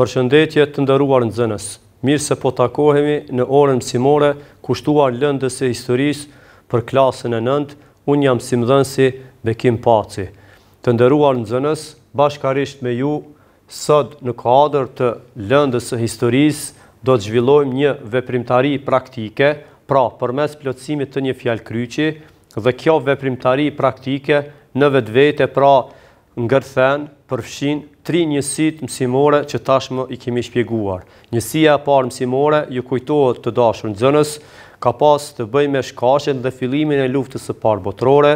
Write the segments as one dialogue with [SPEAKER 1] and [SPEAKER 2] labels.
[SPEAKER 1] për shëndetje të ndëruar në zënës, mirë se po takohemi në orën mësimore kushtuar lëndës e historisë për klasën e nëndë, unë jam si Bekim Paci. Të ndëruar në zënës, bashkarisht me ju, sëd në kadrë të lëndës e historisë, do të zhvillojmë një veprimtari praktike, pra për mes plëtsimit të një fjallë kryqi, dhe kjo veprimtari praktike në vetë vete pra ngërthen, përfshin tri njësit mësimore që tashmë i kemi shpjeguar. Njësia parë mësimore ju kujtohet të dashën dzënës, ka pas të bëj me shkashen dhe filimin e luftës e parë botrore,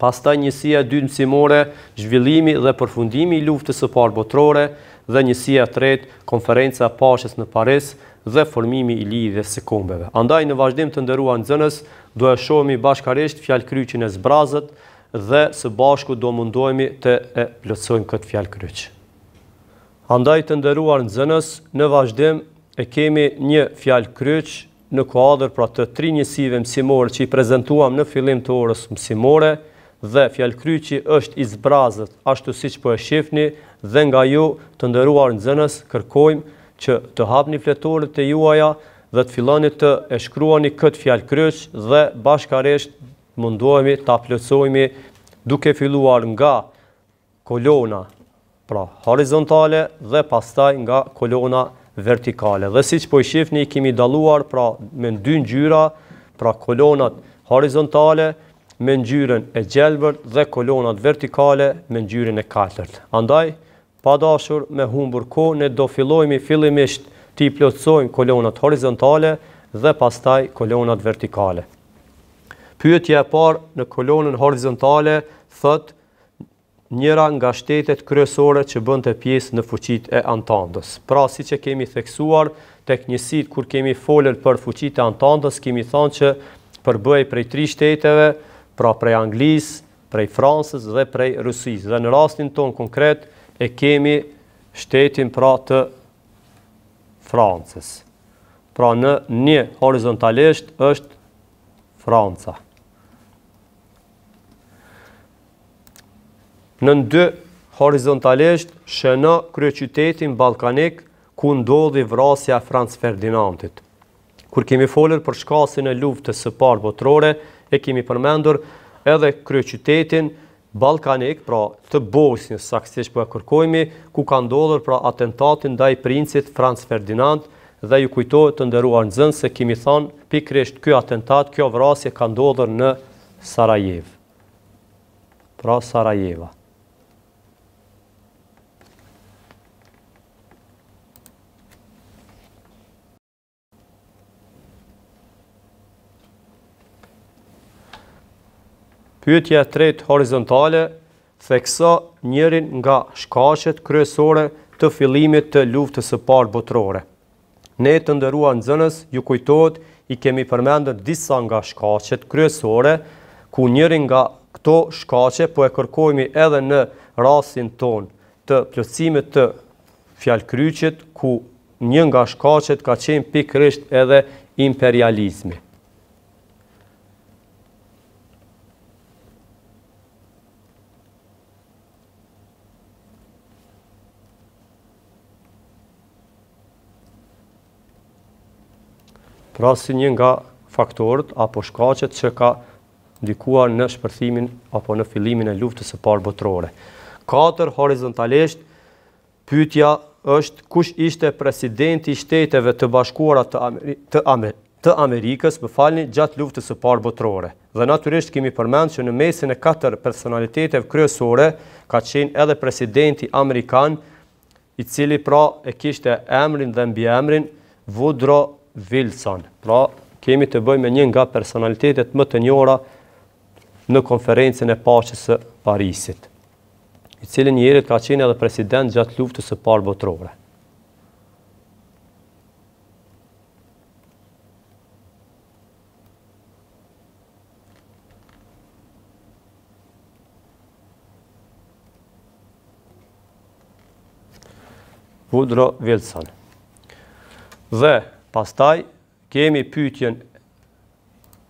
[SPEAKER 1] pasta njësia dytë mësimore, zhvillimi dhe përfundimi i luftës e parë botrore, dhe njësia tretë, konferenca pashës në Paris dhe formimi i lidhës se kombeve. Andaj në vazhdim të ndërua në dzënës, do e shohemi bashkaresht fjalkryqin e zbrazët, dhe së bashku do mundohemi të e plëtsojmë këtë fjalë kryqë. Andaj të ndëruar në zënës, në vazhdim e kemi një fjalë kryqë në kuadrë pra të tri njësive mësimore që i prezentuam në filim të orës mësimore dhe fjalë kryqë është izbrazët ashtu si që po e shifni dhe nga ju të ndëruar në zënës kërkojmë që të hapni fletore të juaja dhe të filani të e shkruani këtë fjalë kryqë dhe bashkaresht mundohemi, të aplësojmi duke filluar nga kolona pra horizontale dhe pastaj nga kolona vertikale. Dhe si që po i shifni, kemi daluar pra me në dy njyra, pra kolonat horizontale, me në gjyren e gjelbërt dhe kolonat vertikale, me në gjyren e katërt. Andaj, pa dashur me humbur ko, ne do fillojmi fillimisht të i plotsojmë kolonat horizontale dhe pastaj kolonat vertikale. Pyetja e parë në kolonën horizontale thot njëra nga shtetet kryesore që bën të pjesë në fuqitë e antandës. Pra siç e kemi theksuar tek njësit kur kemi folur për fuqitë e antandës, kemi thënë që përbëhej prej tre shteteve, pra prej Anglisë, prej Francës dhe prej Rusisë. Dhe në rastin ton konkret e kemi shtetin pra të Francës. Pra në një horizontalisht është Franca. në ndë horizontalisht shëna krye qytetin Balkanik ku ndodhi vrasja Franz Ferdinandit. Kur kemi folër për shkasin e luftës së parë botërore, e kemi përmendur edhe krye qytetin Balkanik, pra të Bosnjë, saksisht për po e kërkojmi, ku ka ndodhur pra atentatin dhe i princit Franz Ferdinand dhe ju kujtojë të ndëruar në zënë se kemi thanë pikrisht kjo atentat, kjo vrasje ka ndodhur në Sarajevë. Pra Sarajeva. pyetja e tretë horizontale theksa njërin nga shkaqet kryesore të fillimit të luftës së parë botërore. Ne të nderuar nxënës, ju kujtohet i kemi përmendur disa nga shkaqet kryesore ku njërin nga këto shkaqe po e kërkojmi edhe në rastin ton të plëcimit të fjalkryqit ku një nga shkaqet ka qenë pikërisht edhe imperializmi. pra si një nga faktorët apo shkacet që ka ndikuar në shpërthimin apo në filimin e luftës e parë botërore. Katër, horizontalisht, pytja është kush ishte presidenti shteteve të bashkuarat të, Amerikës, të, Amerikës më falni gjatë luftës e parë botërore. Dhe naturisht kemi përmend që në mesin e katër personalitetet kryesore ka qenë edhe presidenti Amerikan, i cili pra e kishte emrin dhe mbi emrin Woodrow Vilson. Pra, kemi të bëjmë një nga personalitetet më të njora në konferencën e paqes së Parisit, i cili njerit ka qenë edhe president gjatë luftës së parë botërore. Woodrow Wilson. Dhe Pastaj, kemi pytjen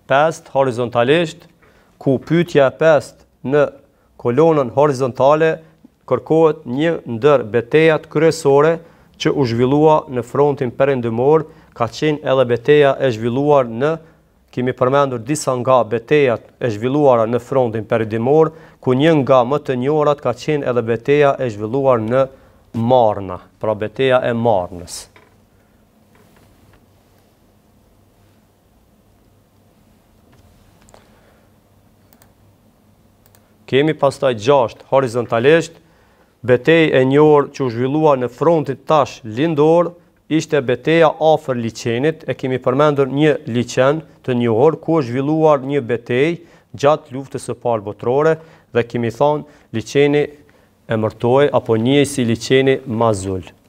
[SPEAKER 1] 5 horizontalisht, ku pytja 5 në kolonën horizontale kërkohet një ndër betejat kryesore që u zhvillua në frontin përëndymor, ka qenë edhe beteja e zhvilluar në, kemi përmendur disa nga betejat e zhvilluara në frontin përëndymor, ku një nga më të njërat ka qenë edhe beteja e zhvilluar në Marna, pra beteja e Marnës. kemi pastaj gjasht, horizontalesht, betej e njërë që u zhvillua në frontit tash lindor, ishte beteja afer liqenit, e kemi përmendur një liqen të njërë, ku u zhvillua një betej gjatë luftës e parë botrore, dhe kemi thonë liqeni e mërtoj, apo një si liqeni mazullë.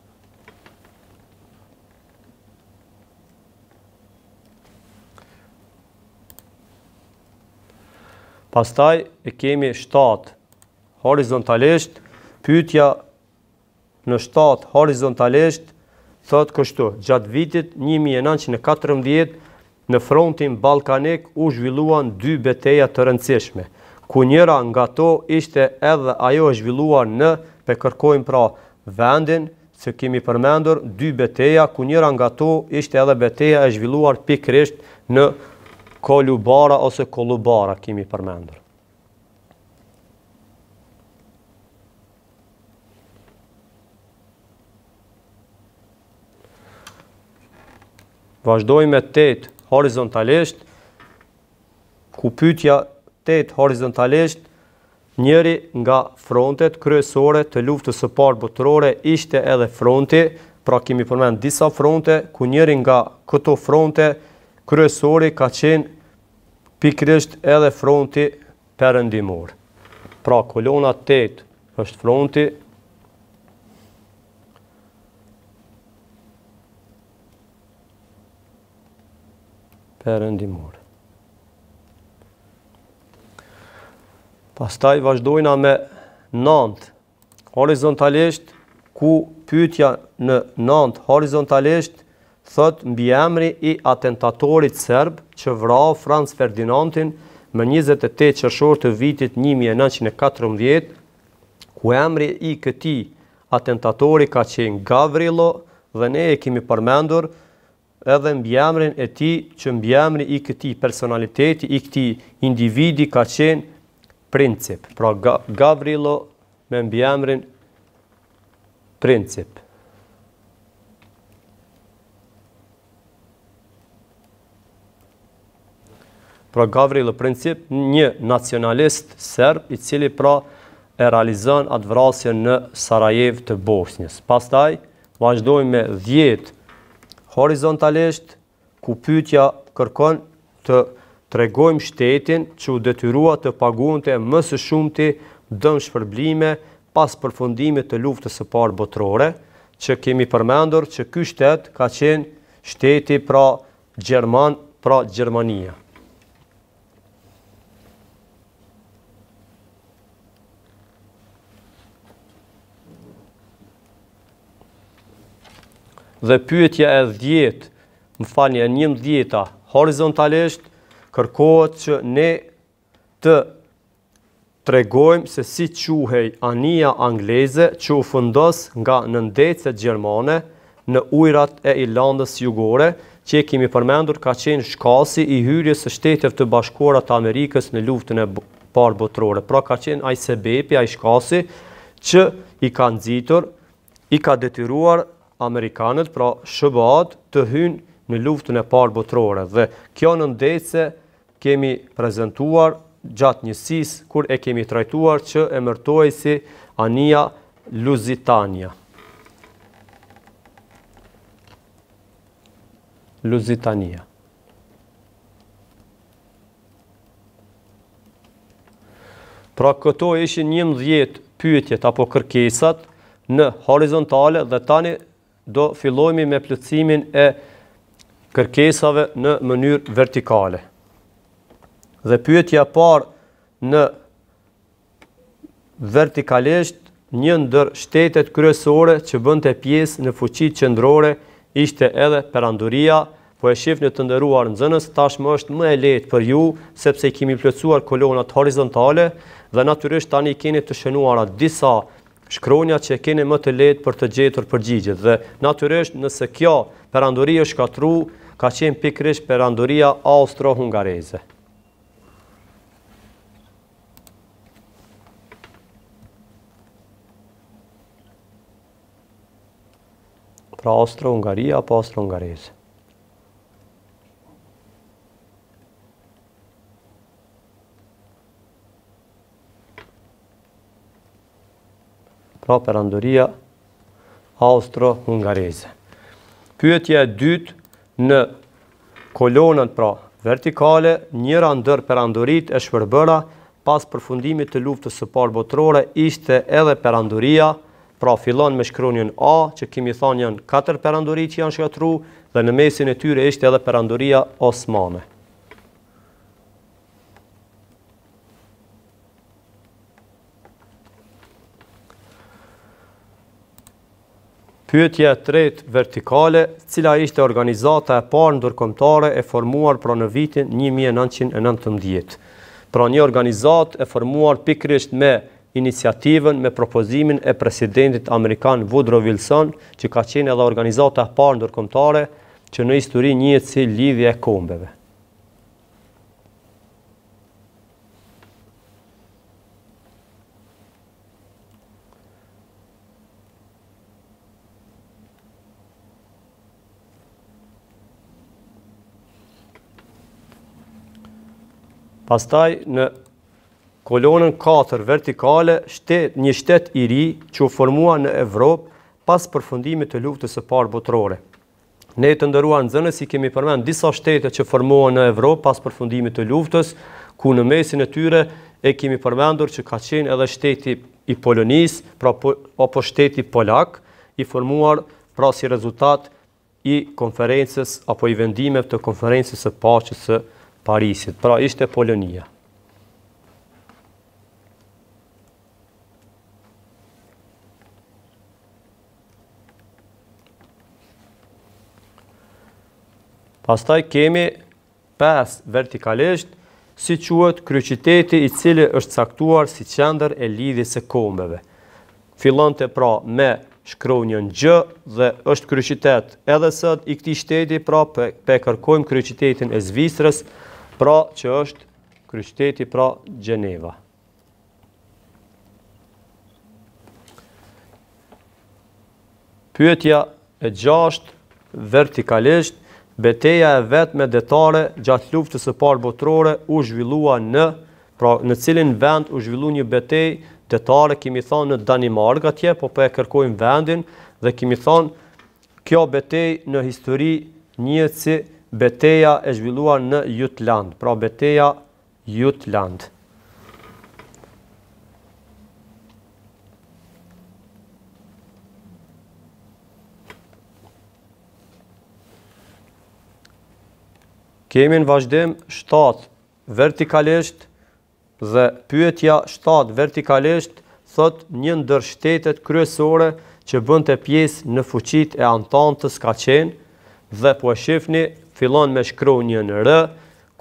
[SPEAKER 1] Pastaj e kemi 7 horizontalisht, pyetja në 7 horizontalisht thot kështu, gjatë vitit 1914 në frontin ballkanik u zhvilluan dy beteja të rëndësishme, ku njëra nga to ishte edhe ajo e zhvilluar në pe kërkojmë pra vendin që kemi përmendur dy beteja, ku njëra nga to ishte edhe beteja e zhvilluar pikrisht në kolubara ose kolubara kimi përmendur. Vazhdoj me 8 horizontalisht, ku pytja 8 horizontalisht, njëri nga frontet kryesore të luftës së parë botërore ishte edhe fronti, pra kemi përmend disa fronte, ku njëri nga këto fronte kryesori ka qenë pikrisht edhe fronti perëndimor. Pra kolona 8 është fronti perëndimor. Pastaj vazhdojna me 9 horizontalisht ku pyetja në 9 horizontalisht thot mbi i atentatorit serb që vrau Franz Ferdinandin më 28 qershor të vitit 1914 ku emri i këtij atentatori ka qenë Gavrilo dhe ne e kemi përmendur edhe mbi e tij që mbi i këtij personaliteti i këtij individi ka qenë Princip, pra Gavrilo me mbi emrin Princip. pra Gavrilo Princip, një nacionalist serb i cili pra e realizon atë vrasje në Sarajev të Bosnjës. Pastaj, vazhdojmë me dhjetë horizontalisht, ku pytja kërkon të tregojmë shtetin që u detyrua të paguante mësë shumë të dëmë shpërblime pas përfundimit të luftës e parë botërore, që kemi përmendur që ky shtet ka qenë shteti pra Gjerman, pra Gjermania. dhe pyetja e djetë, më falë e njëm djeta horizontalisht, kërkohet që ne të tregojmë se si quhej anija angleze që u fundos nga nëndetës e gjermane në ujrat e i landës jugore, që e kemi përmendur ka qenë shkasi i hyrje së shtetjev të bashkuarat të Amerikës në luftën e parë botrore. Pra ka qenë ajsebepi, ajshkasi, që i ka nëzitur, i ka detyruar Amerikanët, pra Shëbat, të hynë në luftën e parë botërore. Dhe kjo në ndese kemi prezentuar gjatë njësis, kur e kemi trajtuar që e mërtoj si Ania Luzitania. Luzitania. Pra këto ishë një mëdhjet pyetjet apo kërkesat në horizontale dhe tani do fillojmë me plëcimin e kërkesave në mënyrë vertikale. Dhe pyetja parë në vertikalisht një ndër shtetet kryesore që bënte pjesë në fuqit qëndrore ishte edhe peranduria, po e shifë të ndëruar në zënës, tashmë është më e letë për ju, sepse i kemi plëcuar kolonat horizontale, dhe natyrisht tani i keni të shënuara disa shkronja që kene më të letë për të gjetur përgjigjet. Dhe natyresht nëse kjo perandori është katru, ka qenë pikrish perandoria austro-hungareze. Pra austro-hungaria apo austro-hungareze. pra perandoria austro-hungareze. Pyetje e dytë në kolonën pra vertikale, njëra ndër perandorit e shpërbëra, pas përfundimit të luftës së parë botërore, ishte edhe perandoria, pra filon me shkronjën A, që kimi thonë janë 4 perandorit që janë shkatru, dhe në mesin e tyre ishte edhe perandoria Osmane. Pyetje e tretë vertikale, cila ishte organizata e parë ndërkomtare e formuar pra në vitin 1919. Pra një organizat e formuar pikrisht me iniciativën, me propozimin e presidentit Amerikan Woodrow Wilson, që ka qenë edhe organizata e parë ndërkomtare që në histori njëtë si lidhje e kombeve. Pastaj në kolonën 4 vertikale, shtet, një shtet i ri që u formua në Evropë pas përfundimit të luftës e parë botërore. Ne të ndërua në zënës i kemi përmen disa shtete që formua në Evropë pas përfundimit të luftës, ku në mesin e tyre e kemi përmendur që ka qenë edhe shteti i Polonis, pra, po, apo shteti Polak, i formuar pra si rezultat i konferences apo i vendimeve të konferences e pashës së Parisit, pra ishte Polonia. Pastaj kemi pas vertikalisht si quhet kryqiteti i cili është caktuar si qendër e lidhjes së kombeve. Fillonte pra me shkronjën G dhe është kryqitet. Edhe sot i këtij shteti pra pe, pe kërkojmë kryqitetin e Zvicrës pra që është kryshteti pra Gjeneva. Pyetja e gjasht, vertikalisht, beteja e vetë me detare gjatë luftës e parë botrore u zhvillua në, pra në cilin vend u zhvillu një betej detare, kimi thonë në Danimarga tje, po për e kërkojmë vendin, dhe kimi thonë kjo betej në histori njëtë si Beteja e zhvilluar në Jutland. Pra, Beteja Jutland. Kemi në vazhdim 7 vertikalesht dhe pyetja 7 vertikalesht thot një ndër shtetet kryesore që bënd të pjesë në fuqit e antantës ka qenë dhe po e shifni fillon me shkronjën R,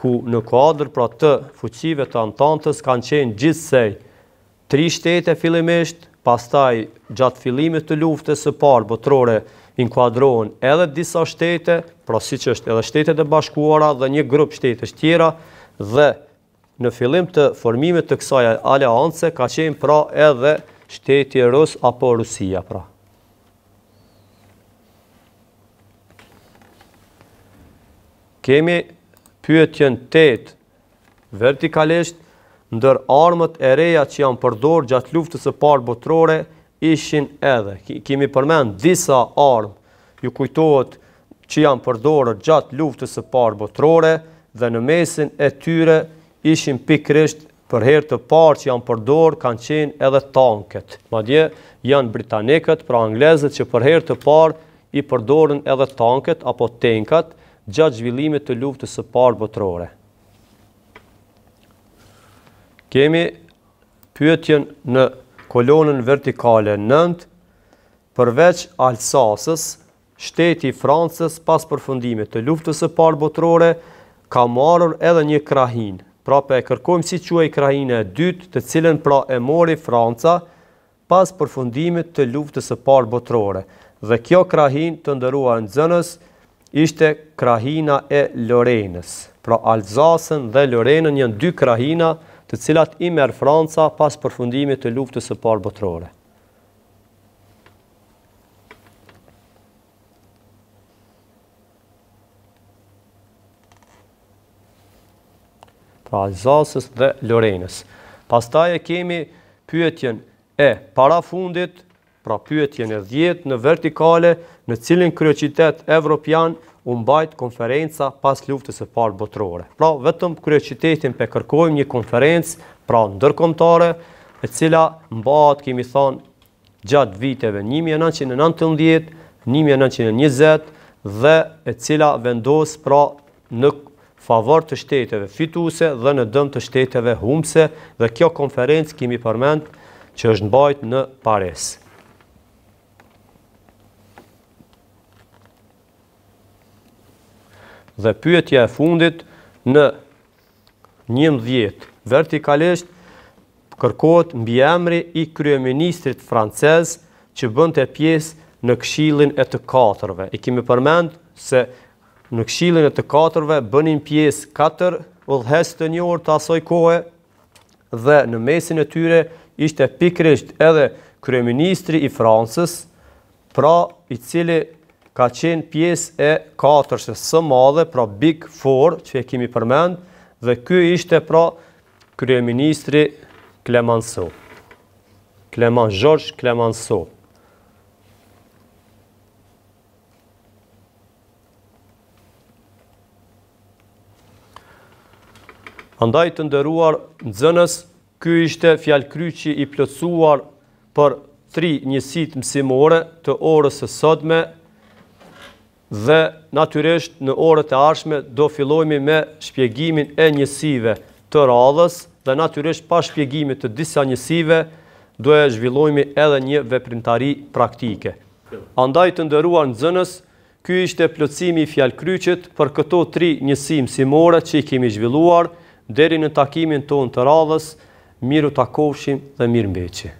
[SPEAKER 1] ku në kuadër pra të fuqive të antantës kanë qenë gjithsej tri shtete fillimisht, pastaj gjatë fillimit të luftës së parë botërore inkuadrohen edhe disa shtete, pra si që është edhe shtetet e bashkuara dhe një grup shtetës tjera, dhe në fillim të formimit të kësaj aleance ka qenë pra edhe shteti rus apo Rusia pra. kemi pyetjen 8 vertikalisht, ndër armët e reja që janë përdorë gjatë luftës e parë botërore, ishin edhe. Kemi përmend disa armë, ju kujtohet që janë përdorë gjatë luftës e parë botërore, dhe në mesin e tyre ishin pikrisht për herë të parë që janë përdorë kanë qenë edhe tanket. Ma dje, janë britanikët, pra anglezët që për herë të parë i përdorën edhe tanket apo tenkat, gjatë zhvillimit të luftës së parë botërore. Kemi pyetjen në kolonën vertikale nëndë, përveç Alsasës, shteti Francës pas përfundimit të luftës së parë botërore, ka marur edhe një krahin, pra pe e kërkojmë si quaj krahin e dytë të cilën pra e mori Franca pas përfundimit të luftës së parë botërore. Dhe kjo krahin të ndërua në zënës, ishte krahina e Lorenës. Pra Alzasën dhe Lorenën janë dy krahina të cilat i merë Franca pas përfundimit të luftës e parë botërore. Pra Alzasës dhe Lorenës. Pas taj e kemi pyetjen e para fundit, pra pyetjen e dhjetë në vertikale në cilin kryoqitet evropian umbajt konferenca pas luftës e parë botërore. Pra vetëm kryoqitetin pe kërkojmë një konferencë pra ndërkomtare e cila mbaat kemi thonë gjatë viteve 1919, 1920, dhe e cila vendos pra në favor të shteteve fituse dhe në dëm të shteteve humse dhe kjo konferencë kimi përmend që është në në Paris. dhe pyetja e fundit në një dhjetë vertikalisht kërkot mbi bjëmri i kryeministrit francez që bënd të pjesë në kshilin e të katërve. I kemi përmend se në kshilin e të katërve bënin pjesë katër u të një orë të asoj kohë dhe në mesin e tyre ishte pikrisht edhe kryeministri i Francës pra i cili ka qenë pjesë e katërshë së madhe, pra Big Four, që e kemi përmend, dhe ky ishte pra Kryeministri Clemenceau. Kleman Georges Clemenceau. Andaj të ndëruar në zënës, ky ishte fjalkryqi i plëcuar për tri njësit mësimore të orës e sëdme, dhe natyresht në orët e arshme do fillojmë me shpjegimin e njësive të radhës dhe natyresht pa shpjegimit të disa njësive do e zhvillojmi edhe një veprimtari praktike. Andaj të ndëruar në zënës, ky ishte plëcimi i fjal kryqit për këto tri njësim si more që i kemi zhvilluar, deri në takimin tonë të radhës, miru takovshim dhe mirë mbeqim.